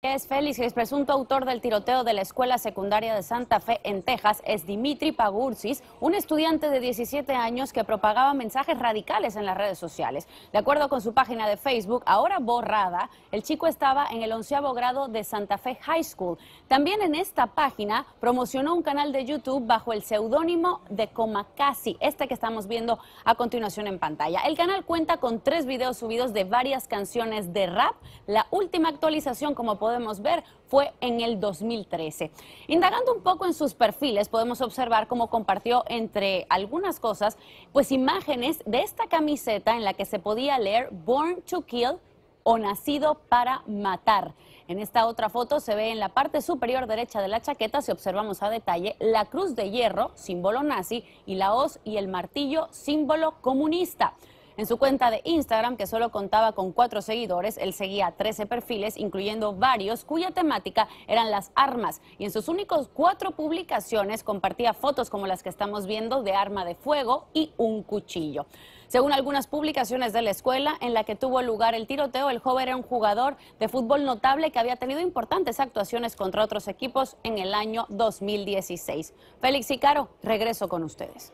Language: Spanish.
Es Félix, el presunto autor del tiroteo de la escuela secundaria de Santa Fe en Texas, es Dimitri Pagursis, un estudiante de 17 años que propagaba mensajes radicales en las redes sociales. De acuerdo con su página de Facebook, ahora borrada, el chico estaba en el onceavo grado de Santa Fe High School. También en esta página promocionó un canal de YouTube bajo el seudónimo de Comacasi, este que estamos viendo a continuación en pantalla. El canal cuenta con tres videos subidos de varias canciones de rap. La última actualización, como podemos podemos ver fue en el 2013. Indagando un poco en sus perfiles, podemos observar cómo compartió entre algunas cosas, pues imágenes de esta camiseta en la que se podía leer Born to Kill o Nacido para Matar. En esta otra foto se ve en la parte superior derecha de la chaqueta, si observamos a detalle, la cruz de hierro, símbolo nazi, y la hoz y el martillo, símbolo comunista. En su cuenta de Instagram, que solo contaba con cuatro seguidores, él seguía 13 perfiles, incluyendo varios cuya temática eran las armas. Y en sus únicos cuatro publicaciones compartía fotos como las que estamos viendo de arma de fuego y un cuchillo. Según algunas publicaciones de la escuela en la que tuvo lugar el tiroteo, el joven era un jugador de fútbol notable que había tenido importantes actuaciones contra otros equipos en el año 2016. Félix Caro, regreso con ustedes.